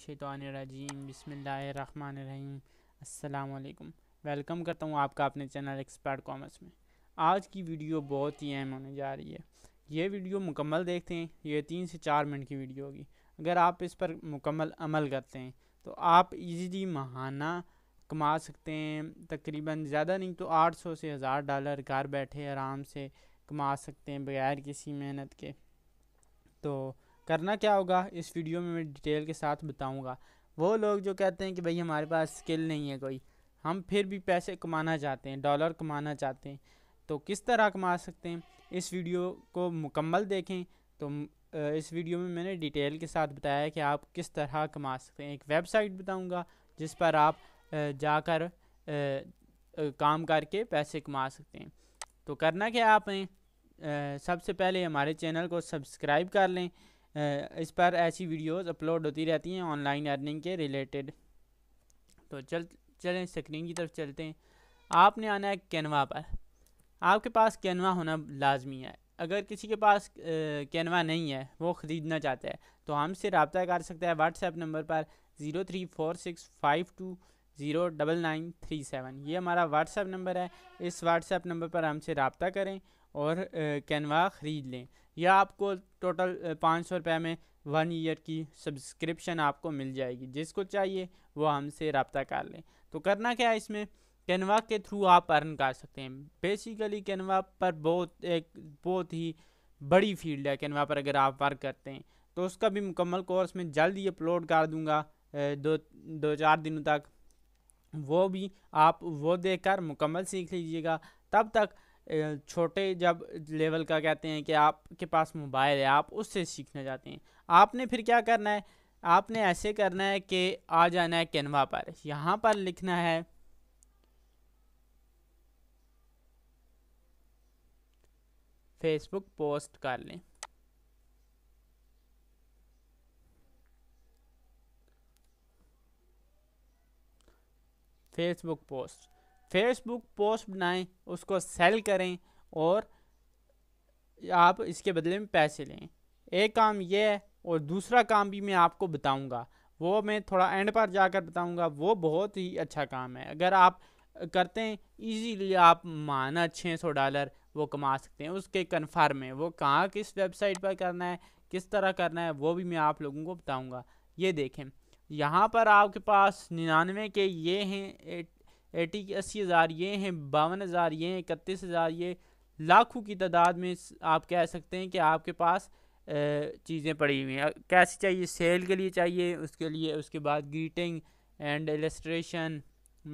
मिनशानरजीम बसमीम अल्लाम वेलकम करता हूँ आपका अपने चैनल एक्सपर्ट कॉमर्स में आज की वीडियो बहुत ही अहम होने जा रही है ये वीडियो मुकम्मल देखते हैं ये तीन से चार मिनट की वीडियो होगी अगर आप इस पर मुकम्मल अमल करते हैं तो आप इजीली महाना कमा सकते हैं तकरीबन ज़्यादा नहीं तो आठ सौ से हज़ार डॉलर घर बैठे आराम से कमा सकते हैं बगैर किसी मेहनत के तो करना क्या होगा इस वीडियो में मैं डिटेल के साथ बताऊँगा वो लोग जो कहते हैं कि भाई हमारे पास स्किल नहीं है कोई हम फिर भी पैसे कमाना चाहते हैं डॉलर कमाना चाहते हैं तो किस तरह कमा सकते हैं इस वीडियो को मुकम्मल देखें तो इस वीडियो में मैंने डिटेल के साथ बताया कि आप किस तरह कमा सकते हैं एक वेबसाइट बताऊंगा जिस पर आप जाकर काम करके पैसे कमा सकते हैं तो करना क्या आपने सबसे पहले हमारे चैनल को सब्सक्राइब कर लें इस पर ऐसी वीडियोस अपलोड होती रहती हैं ऑनलाइन अर्निंग के रिलेटेड तो चल चलें स्क्रीन की तरफ चलते हैं आपने आना है कैनवा पर आपके पास कैनवा होना लाजमी है अगर किसी के पास कैनवा नहीं है वो ख़रीदना चाहता है तो हमसे रबता कर सकता है व्हाट्सएप नंबर पर zero three four six five two zero double nine three seven ये हमारा व्हाट्सएप नंबर है इस व्हाट्सएप नंबर पर हमसे रबता करें और कैनवा ख़रीद लें यह आपको टोटल पाँच सौ रुपये में वन ईयर की सब्सक्रिप्शन आपको मिल जाएगी जिसको चाहिए वो हमसे रबता कर लें तो करना क्या है इसमें कैनवा के थ्रू आप अर्न कर सकते हैं बेसिकली कैनवा पर बहुत एक बहुत ही बड़ी फील्ड है कैनवा पर अगर आप वर्क करते हैं तो उसका भी मुकम्मल कोर्स मैं जल्द ही अपलोड कर दूंगा दो दो चार दिनों तक वो भी आप वो देख कर मुकम्मल सीख लीजिएगा तब तक छोटे जब लेवल का कहते हैं कि आपके पास मोबाइल है आप उससे सीखना चाहते हैं आपने फिर क्या करना है आपने ऐसे करना है कि आ जाना है कैनवा पर यहाँ पर लिखना है फेसबुक पोस्ट कर लें फेसबुक पोस्ट फेसबुक पोस्ट बनाएं उसको सेल करें और आप इसके बदले में पैसे लें एक काम ये है और दूसरा काम भी मैं आपको बताऊंगा वो मैं थोड़ा एंड पर जाकर बताऊंगा वो बहुत ही अच्छा काम है अगर आप करते हैं इजीली आप माना छः सौ डॉलर वो कमा सकते हैं उसके कन्फर्म है वो कहाँ किस वेबसाइट पर करना है किस तरह करना है वो भी मैं आप लोगों को बताऊँगा ये देखें यहाँ पर आपके पास निन्यानवे के ये हैं एटी अस्सी हज़ार ये हैं बावन हज़ार ये हैं इकतीस हज़ार ये लाखों की तादाद में आप कह सकते हैं कि आपके पास चीज़ें पड़ी हुई हैं कैसी चाहिए सेल के लिए चाहिए उसके लिए उसके बाद ग्रीटिंग एंड एलिस्ट्रेशन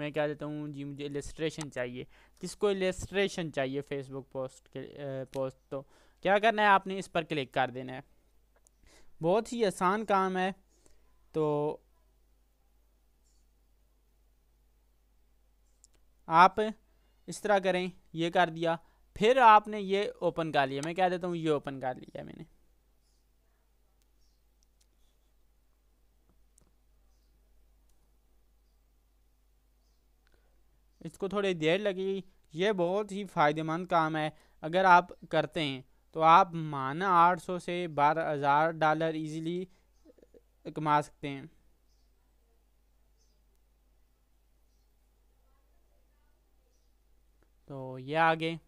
मैं क्या देता हूँ जी मुझे एलिस्ट्रेशन चाहिए किसको एलिस्ट्रेशन चाहिए फेसबुक पोस्ट के पोस्ट तो क्या करना है आपने इस पर क्लिक कर देना है बहुत ही आसान काम है तो आप इस तरह करें ये कर दिया फिर आपने ये ओपन कर लिया मैं कह देता हूँ ये ओपन कर लिया मैंने इसको थोड़ी देर लगी ये बहुत ही फ़ायदेमंद काम है अगर आप करते हैं तो आप माना 800 से बारह हज़ार डॉलर इजीली कमा सकते हैं तो ये आ गए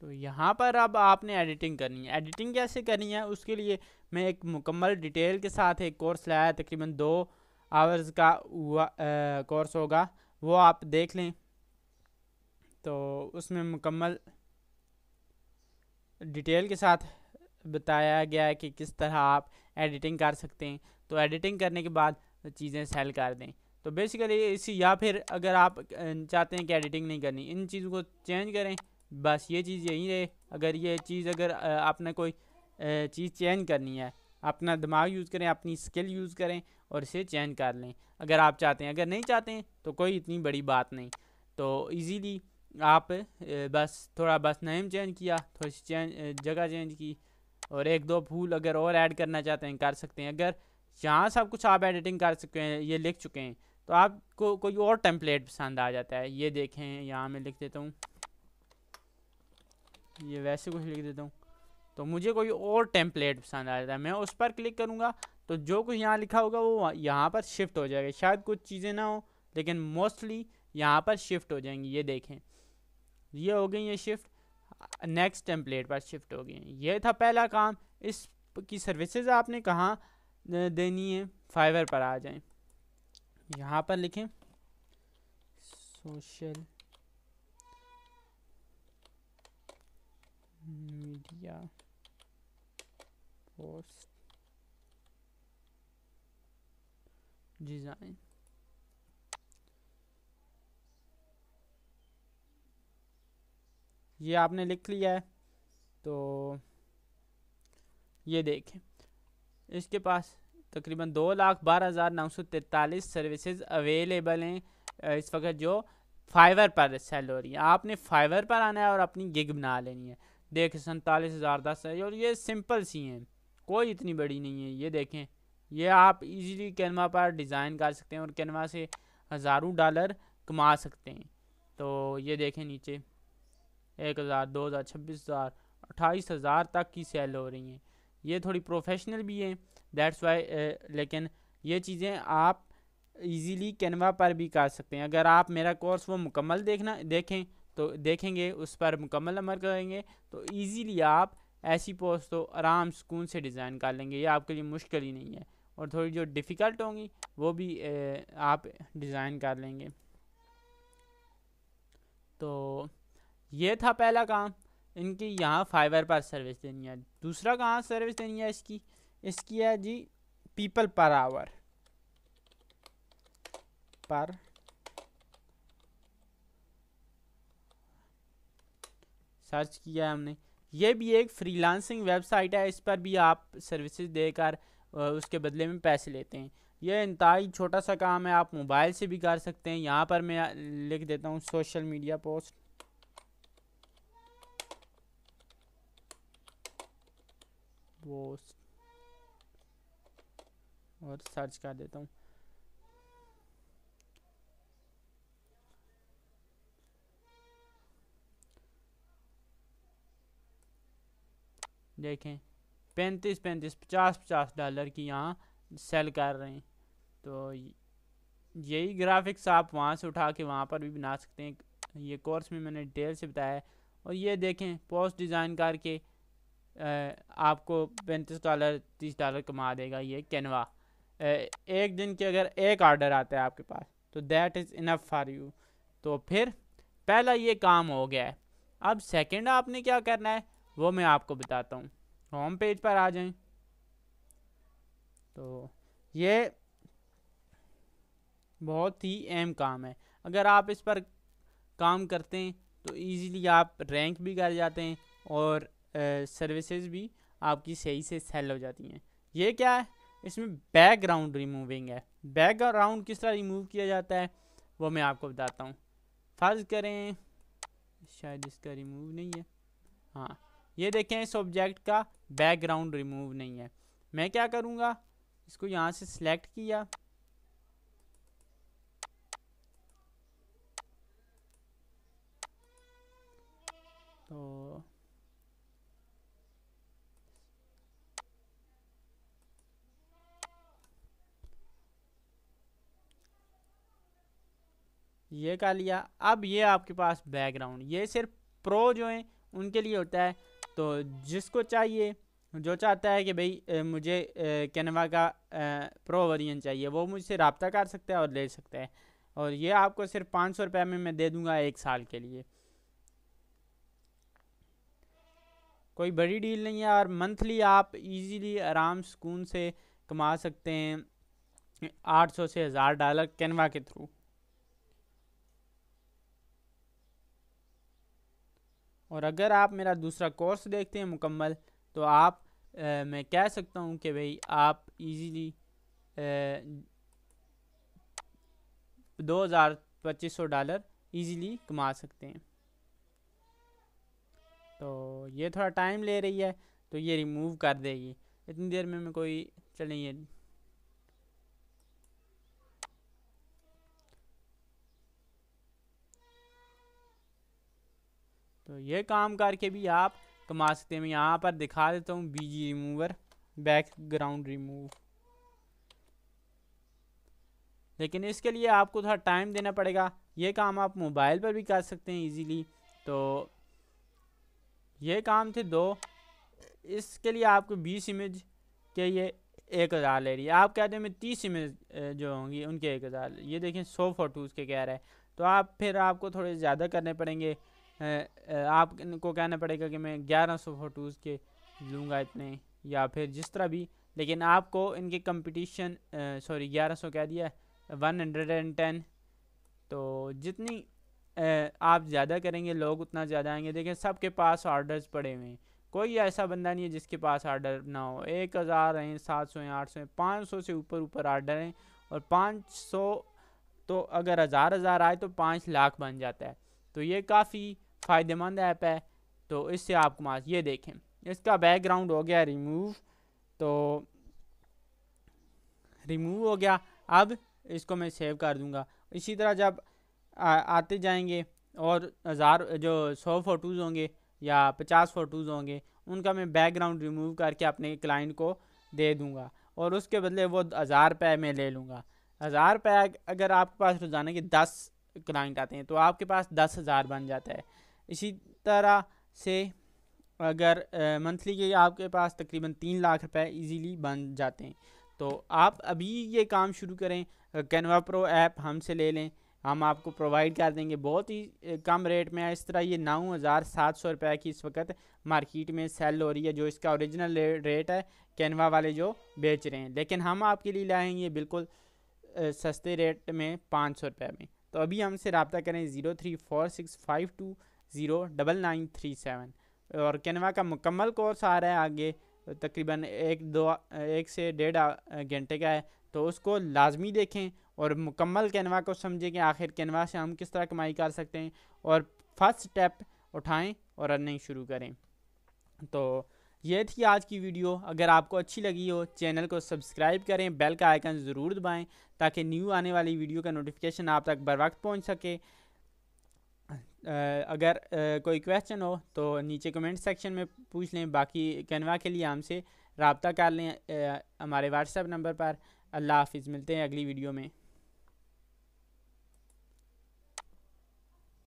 तो यहाँ पर अब आपने एडिटिंग करनी है एडिटिंग कैसे करनी है उसके लिए मैं एक मुकम्मल डिटेल के साथ एक कोर्स लाया तकरीबन दो आवर्स का हुआ कोर्स होगा वो आप देख लें तो उसमें मुकम्मल डिटेल के साथ बताया गया है कि किस तरह आप एडिटिंग कर सकते हैं तो एडिटिंग करने के बाद चीज़ें सेल कर दें तो बेसिकली इसी या फिर अगर आप चाहते हैं कि एडिटिंग नहीं करनी इन चीज़ों को चेंज करें बस ये चीज़ यही रहे अगर ये चीज़ अगर आपने कोई चीज़ चेंज करनी है अपना दिमाग यूज़ करें अपनी स्किल यूज़ करें और इसे चेंज कर लें अगर आप चाहते हैं अगर नहीं चाहते हैं तो कोई इतनी बड़ी बात नहीं तो ईज़ीली आप बस थोड़ा बस नेम चेंज किया थोड़ी सी चेंज जगह चेंज की और एक दो फूल अगर और ऐड करना चाहते हैं कर सकते हैं अगर यहाँ सब कुछ आप एडिटिंग कर सकते हैं ये लिख चुके हैं तो आपको कोई और टेम्पलेट पसंद आ जाता है ये देखें यहाँ मैं लिख देता हूँ ये वैसे कुछ लिख देता हूँ तो मुझे कोई और टेम्पलेट पसंद आ जाता है मैं उस पर क्लिक करूँगा तो जो कुछ यहाँ लिखा होगा वो यहाँ पर शिफ्ट हो जाएगा शायद कुछ चीज़ें ना हो लेकिन मोस्टली यहाँ पर शिफ्ट हो जाएंगी ये देखें ये हो गई ये शिफ्ट नेक्स्ट टेम्पलेट पर शिफ्ट हो गई ये था पहला काम इसकी सर्विसेज आपने कहाँ देनी है फाइवर पर आ जाएं यहाँ पर लिखें सोशल मीडिया पोस्ट डिज़ाइन ये आपने लिख लिया है तो ये देखें इसके पास तकरीबन दो लाख बारह हज़ार नौ सौ तैंतालीस सर्विसेज अवेलेबल हैं इस वक्त जो फाइवर पर सेल हो रही है आपने फाइवर पर आना है और अपनी गिग बना लेनी है देख सैंतालीस हज़ार दस है और ये सिंपल सी हैं कोई इतनी बड़ी नहीं है ये देखें ये आप इजीली कैनवा पर डिज़ाइन कर सकते हैं और कैनवा से हज़ारों डॉलर कमा सकते हैं तो ये देखें नीचे एक हज़ार दो हज़ार छब्बीस हज़ार अट्ठाईस हज़ार तक की सेल हो रही हैं ये थोड़ी प्रोफेशनल भी हैं दैट्स वाई uh, लेकिन ये चीज़ें आप इजीली कैनवा पर भी कर सकते हैं अगर आप मेरा कोर्स वो मुकम्मल देखना देखें तो देखेंगे उस पर मुकम्मल अमल करेंगे तो इजीली आप ऐसी पोस्ट तो आराम सुकून से डिज़ाइन कर लेंगे ये आपके लिए मुश्किल ही नहीं है और थोड़ी जो डिफ़िकल्ट होंगी वो भी ए, uh, आप डिज़ाइन कर लेंगे तो ये था पहला काम इनकी यहाँ फाइवर पर सर्विस देनी है दूसरा कहाँ सर्विस देनी है इसकी इसकी है जी पीपल पर आवर पर सर्च किया है हमने ये भी एक फ्रीलांसिंग वेबसाइट है इस पर भी आप सर्विसेज देकर उसके बदले में पैसे लेते हैं यह इंतहाई छोटा सा काम है आप मोबाइल से भी कर सकते हैं यहाँ पर मैं लिख देता हूँ सोशल मीडिया पोस्ट पोस्ट और सर्च कर देता हूँ देखें पैंतीस पैंतीस पचास पचास डॉलर की यहाँ सेल कर रहे हैं तो यही ग्राफिक्स आप वहाँ से उठा के वहाँ पर भी बना सकते हैं ये कोर्स में मैंने डिटेल से बताया है और ये देखें पोस्ट डिज़ाइन करके आपको पैंतीस डॉलर तीस डॉलर कमा देगा ये कैनवा एक दिन के अगर एक ऑर्डर आता है आपके पास तो that is enough for you तो फिर पहला ये काम हो गया है अब सेकंड आपने क्या करना है वो मैं आपको बताता हूँ होम पेज पर आ जाएं तो ये बहुत ही अहम काम है अगर आप इस पर काम करते हैं तो इजीली आप रैंक भी कर जाते हैं और सर्विसेज भी आपकी सही से सेल हो जाती हैं ये क्या है इसमें बैकग्राउंड रिमूविंग है बैकग्राउंड किस तरह रिमूव किया जाता है वो मैं आपको बताता हूँ फर्ज करें शायद इसका रिमूव नहीं है हाँ ये देखें इस ऑब्जेक्ट का बैकग्राउंड रिमूव नहीं है मैं क्या करूँगा इसको यहाँ से सिलेक्ट किया तो ये कर लिया अब ये आपके पास बैकग्राउंड ये सिर्फ प्रो जो हैं उनके लिए होता है तो जिसको चाहिए जो चाहता है कि भाई मुझे कैनवा का प्रो वर्जन चाहिए वो मुझसे रबता कर सकता है और ले सकता है और ये आपको सिर्फ पाँच सौ रुपये में मैं दे दूँगा एक साल के लिए कोई बड़ी डील नहीं है और मंथली आप इजीली आराम सुकून से कमा सकते हैं आठ सौ से हज़ार डॉलर कैनवा के थ्रू और अगर आप मेरा दूसरा कोर्स देखते हैं मुकम्मल तो आप आ, मैं कह सकता हूँ कि भाई आप इजीली दो हज़ार पच्चीस सौ डॉलर इजीली कमा सकते हैं तो ये थोड़ा टाइम ले रही है तो ये रिमूव कर देगी इतनी देर में मैं कोई चलें ये तो ये काम करके भी आप कमा सकते हैं मैं यहाँ पर दिखा देता हूँ बीजी रिमूवर बैकग्राउंड रिमूव लेकिन इसके लिए आपको थोड़ा टाइम देना पड़ेगा ये काम आप मोबाइल पर भी कर सकते हैं इजीली तो ये काम थे दो इसके लिए आपको बीस इमेज के ये एक हज़ार ले रही है आप कहते हैं मैं तीस इमेज जो होंगी उनके एक हज़ार ये देखें सौ फोटोज़ के कह रहा है तो आप फिर आपको थोड़े ज़्यादा करने पड़ेंगे आपको कहना पड़ेगा कि मैं ग्यारह सौ फ़ोटोज़ के लूँगा इतने या फिर जिस तरह भी लेकिन आपको इनके कंपटीशन सॉरी ग्यारह सौ कह दिया वन हंड्रेड एंड टेन तो जितनी आ, आप ज़्यादा करेंगे लोग उतना ज़्यादा आएंगे देखें सबके पास ऑर्डर्स पड़े हुए हैं कोई ऐसा बंदा नहीं है जिसके पास ऑर्डर ना हो एक हज़ार हैं सात सौ हैं आठ सौ हैं पाँच सौ से ऊपर ऊपर ऑर्डर हैं और पाँच सौ तो अगर हज़ार हज़ार आए तो पाँच लाख बन जाता है तो ये काफ़ी फ़ायदेमंद ऐप है तो इससे आप कमा ये देखें इसका बैकग्राउंड हो गया रिमूव तो रिमूव हो गया अब इसको मैं सेव कर दूंगा इसी तरह जब आ, आते जाएंगे और हज़ार जो सौ फ़ोटोज़ होंगे या पचास फ़ोटोज़ होंगे उनका मैं बैकग्राउंड रिमूव करके अपने क्लाइंट को दे दूंगा और उसके बदले वो हज़ार रुपये मैं ले लूँगा हज़ार रुपये अगर आपके पास रोज़ाना के दस क्लाइंट आते हैं तो आपके पास दस हज़ार बन जाता है इसी तरह से अगर मंथली के आपके पास तकरीबन तीन लाख रुपए इजीली बन जाते हैं तो आप अभी ये काम शुरू करें कैनवा प्रो ऐप हमसे ले लें हम आपको प्रोवाइड कर देंगे बहुत ही कम रेट में इस तरह ये नौ हज़ार सात सौ रुपये की इस वक्त मार्केट में सेल हो रही है जो इसका ओरिजिनल रेट है कैनवा वाले जो बेच रहे हैं लेकिन हम आपके लिए लाएंगे बिल्कुल सस्ते रेट में पाँच सौ रुपये में तो अभी हमसे रबता करें zero three four six five two zero double nine three seven और कैनवा का मुकम्मल कोर्स आ रहा है आगे तकरीबन एक दो एक से डेढ़ घंटे का है तो उसको लाजमी देखें और मुकम्मल कैनवा को समझें कि आखिर कैनवा से हम किस तरह कमाई कर सकते हैं और फर्स्ट स्टेप उठाएं और रनिंग शुरू करें तो ये थी आज की वीडियो अगर आपको अच्छी लगी हो चैनल को सब्सक्राइब करें बेल का आइकन ज़रूर दबाएं ताकि न्यू आने वाली वीडियो का नोटिफिकेशन आप तक बर वक्त पहुँच सके अगर कोई क्वेश्चन हो तो नीचे कमेंट सेक्शन में पूछ लें बाकी कैनवा के लिए हमसे रबता कर लें हमारे व्हाट्सएप नंबर पर अल्लाह हाफिज़ मिलते हैं अगली वीडियो में